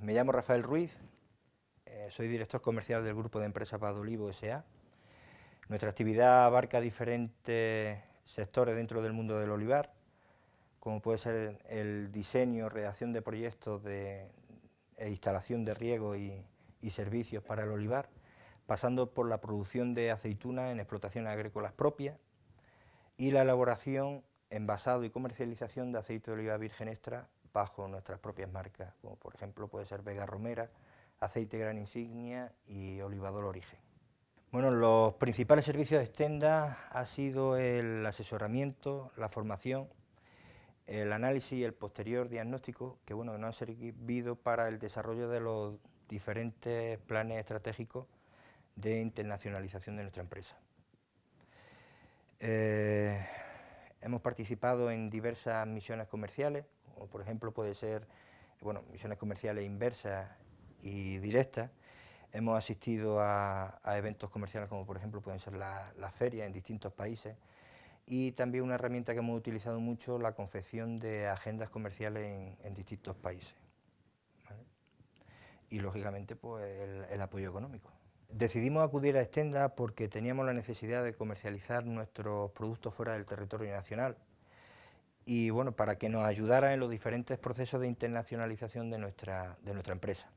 Me llamo Rafael Ruiz, eh, soy director comercial del Grupo de empresa Paz Olivo S.A. Nuestra actividad abarca diferentes sectores dentro del mundo del olivar, como puede ser el diseño, redacción de proyectos de, e instalación de riego y, y servicios para el olivar, pasando por la producción de aceitunas en explotaciones agrícolas propias y la elaboración, envasado y comercialización de aceite de oliva virgen extra bajo nuestras propias marcas, como por ejemplo puede ser Vega Romera, Aceite Gran Insignia y Olivador Origen. Bueno, los principales servicios de Extenda ha sido el asesoramiento, la formación, el análisis y el posterior diagnóstico, que bueno, nos han servido para el desarrollo de los diferentes planes estratégicos de internacionalización de nuestra empresa. Eh, hemos participado en diversas misiones comerciales, por ejemplo puede ser, bueno, misiones comerciales inversas y directas. Hemos asistido a, eventos comerciales como por ejemplo pueden ser las ferias en distintos países y también una herramienta que hemos utilizado mucho, la confección de agendas comerciales en, distintos países. Y lógicamente pues, el, apoyo económico. Decidimos acudir a Extenda porque teníamos la necesidad de comercializar nuestros productos fuera del territorio nacional y bueno, para que nos ayudara en los diferentes procesos de internacionalización de nuestra, empresa.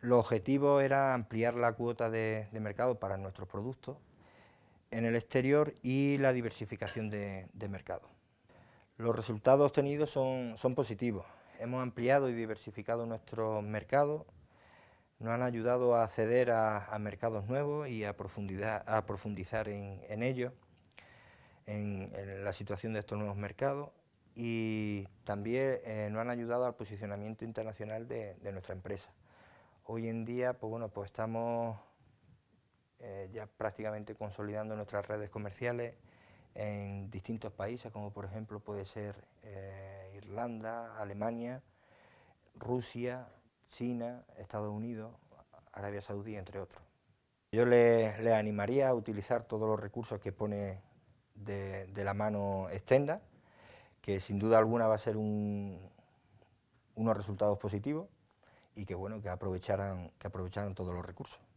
Los objetivos era ampliar la cuota de, mercado para nuestros productos en el exterior y la diversificación de, mercado. Los resultados obtenidos son, positivos. Hemos ampliado y diversificado nuestros mercados, nos han ayudado a acceder a, mercados nuevos y a, profundizar en ellos en, la situación de estos nuevos mercados y también eh, nos han ayudado al posicionamiento internacional de, nuestra empresa. Hoy en día, pues bueno, pues estamos eh, ya prácticamente consolidando nuestras redes comerciales en distintos países, como por ejemplo puede ser eh, Irlanda, Alemania, Rusia, China, Estados Unidos, Arabia Saudí, entre otros. Yo les le animaría a utilizar todos los recursos que pone de, la mano extenda, que sin duda alguna va a ser un, unos resultados positivos y que bueno que que aprovecharan todos los recursos.